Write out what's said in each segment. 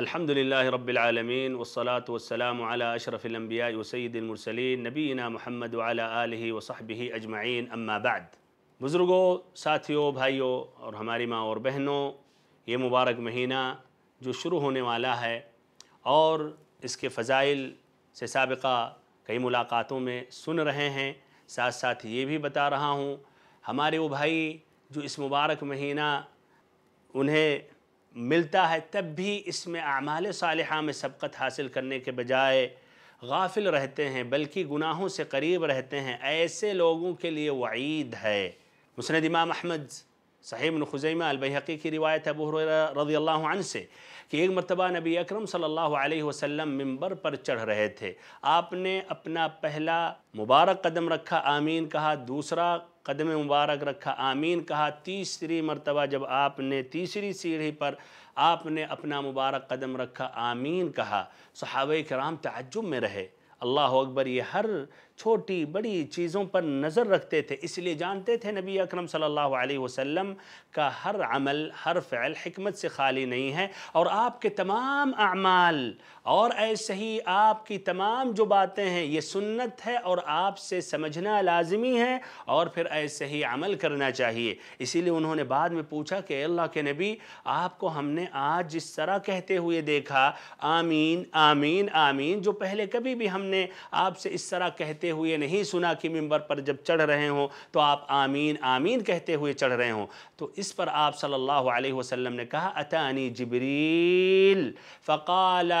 الحمد للہ رب العالمین والصلاة والسلام على اشرف الانبیاء و سید المرسلین نبینا محمد آلہ و صحبہ اجمعین اما بعد بزرگوں ساتھیوں بھائیوں اور ہماری ماں اور بہنوں یہ مبارک مہینہ جو شروع ہونے والا ہے اور اس کے فضائل سے سابقہ کئی ملاقاتوں میں سن رہے ہیں ساتھ ساتھ یہ بھی بتا رہا ہوں ہمارے وہ بھائی جو اس مبارک مہینہ انہیں ملتا ہے تب بھی اس میں اعمال صالحہ میں سبقت حاصل کرنے کے بجائے غافل رہتے ہیں بلکہ گناہوں سے قریب رہتے ہیں ایسے لوگوں کے لیے وعید ہے مسند امام احمد صحیح خزیمہ البحقی کی روایت ابو حریرہ رضی اللہ عنہ سے کہ ایک مرتبہ نبی اکرم صلی اللہ علیہ وسلم ممبر پر چڑھ رہے تھے آپ نے اپنا پہلا مبارک قدم رکھا آمین کہا دوسرا قدم مبارک رکھا آمین کہا تیسری مرتبہ جب آپ نے تیسری سیڑھی پر آپ نے اپنا مبارک قدم رکھا آمین کہا صحابہ کرام تعجب میں رہے اللہ اکبر یہ ہر چھوٹی بڑی چیزوں پر نظر رکھتے تھے اس لیے جانتے تھے نبی اکرم صلی اللہ علیہ وسلم کا ہر عمل ہر فعل حکمت سے خالی نہیں ہے اور آپ کے تمام اعمال اور ایسے ہی آپ کی تمام جو باتیں ہیں یہ سنت ہے اور آپ سے سمجھنا لازمی ہے اور پھر ایسے ہی عمل کرنا چاہیے اسی لیے انہوں نے بعد میں پوچھا کہ اللہ کے نبی آپ کو ہم نے آج جس طرح کہتے ہوئے دیکھا آمین آمین آمین جو پہلے کبھی بھی ہم نے آپ سے اس طرح کہتے کہتے ہوئے نہیں سنا کہ ممبر پر جب چڑھ رہے ہوں تو آپ آمین آمین کہتے ہوئے چڑھ رہے ہوں تو اس پر آپ صلی اللہ علیہ وسلم نے کہا اتانی جبریل فقال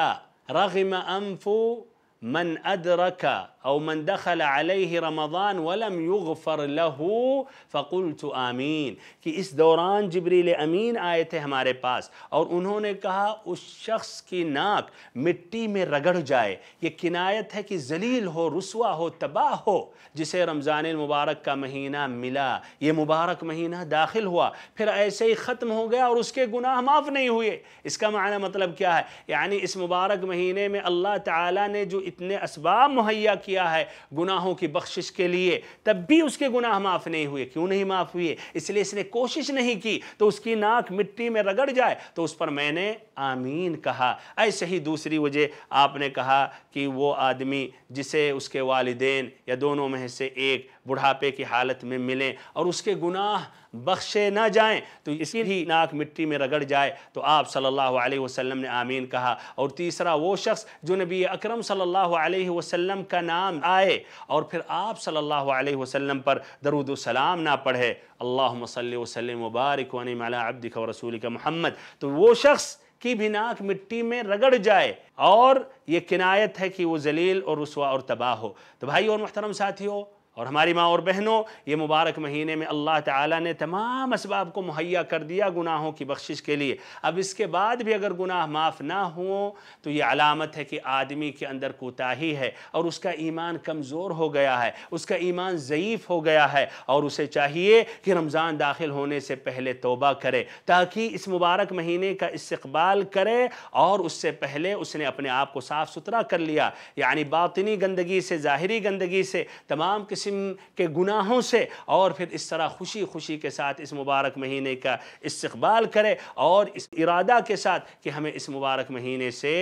رغم انفو من أدرك او من دخل عليه رمضان ولم يغفر له فقلت فقل کہ اس دوران جبریل امین آئے تھے ہمارے پاس اور انہوں نے کہا اس شخص کی ناک مٹی میں رگڑ جائے یہ کنایت ہے کہ ذلیل ہو رسوا ہو تباہ ہو جسے رمضان المبارک کا مہینہ ملا یہ مبارک مہینہ داخل ہوا پھر ایسے ہی ختم ہو گیا اور اس کے گناہ معاف نہیں ہوئے اس کا معنی مطلب کیا ہے یعنی اس مبارک مہینے میں اللہ تعالیٰ نے جو اتنے اسباب مہیا کیا ہے گناہوں کی بخشش کے لیے تب بھی اس کے گناہ معاف نہیں ہوئے کیوں نہیں معاف ہوئے اس لیے اس نے کوشش نہیں کی تو اس کی ناک مٹی میں رگڑ جائے تو اس پر میں نے آمین کہا ایسے ہی دوسری وجہ آپ نے کہا کہ وہ آدمی جسے اس کے والدین یا دونوں میں سے ایک بڑھاپے کی حالت میں ملیں اور اس کے گناہ بخشے نہ جائیں تو اسی ہی ناک مٹی میں رگڑ جائے تو آپ صلی اللہ علیہ وسلم نے آمین کہا اور تیسرا وہ شخص جو نبی اکرم صلی اللہ علیہ وسلم کا نام آئے اور پھر آپ صلی اللہ علیہ وسلم پر درود و سلام نہ پڑھے صلی وسلم و سلم علی عبدک دکھ رسول محمد تو وہ شخص کی بھی ناک مٹی میں رگڑ جائے اور یہ کنایت ہے کہ وہ ذلیل اور رسوا اور تباہ ہو تو بھائی اور محترم ساتھی ہو اور ہماری ماں اور بہنوں یہ مبارک مہینے میں اللہ تعالیٰ نے تمام اسباب کو مہیا کر دیا گناہوں کی بخشش کے لیے اب اس کے بعد بھی اگر گناہ معاف نہ ہوں تو یہ علامت ہے کہ آدمی کے اندر کوتاہی ہے اور اس کا ایمان کمزور ہو گیا ہے اس کا ایمان ضعیف ہو گیا ہے اور اسے چاہیے کہ رمضان داخل ہونے سے پہلے توبہ کرے تاکہ اس مبارک مہینے کا استقبال کرے اور اس سے پہلے اس نے اپنے آپ کو صاف ستھرا کر لیا یعنی باطنی گندگی سے ظاہری گندگی سے تمام کس قسم کے گناہوں سے اور پھر اس طرح خوشی خوشی کے ساتھ اس مبارک مہینے کا استقبال کرے اور اس ارادہ کے ساتھ کہ ہمیں اس مبارک مہینے سے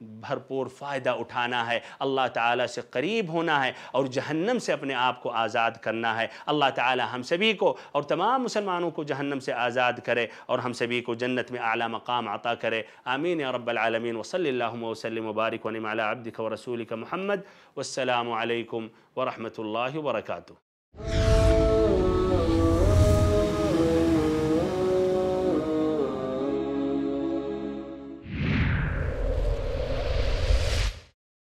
بھرپور فائدہ اٹھانا ہے اللہ تعالیٰ سے قریب ہونا ہے اور جہنم سے اپنے آپ کو آزاد کرنا ہے اللہ تعالیٰ ہم سبھی کو اور تمام مسلمانوں کو جہنم سے آزاد کرے اور ہم سبھی کو جنت میں اعلیٰ مقام عطا کرے آمین یا رب العالمین وصلی اللہ وسلم وبارک ونم علی عبدک ورسولک محمد والسلام علیکم ورحمۃ اللہ وبرکاتہ wabarakatuh.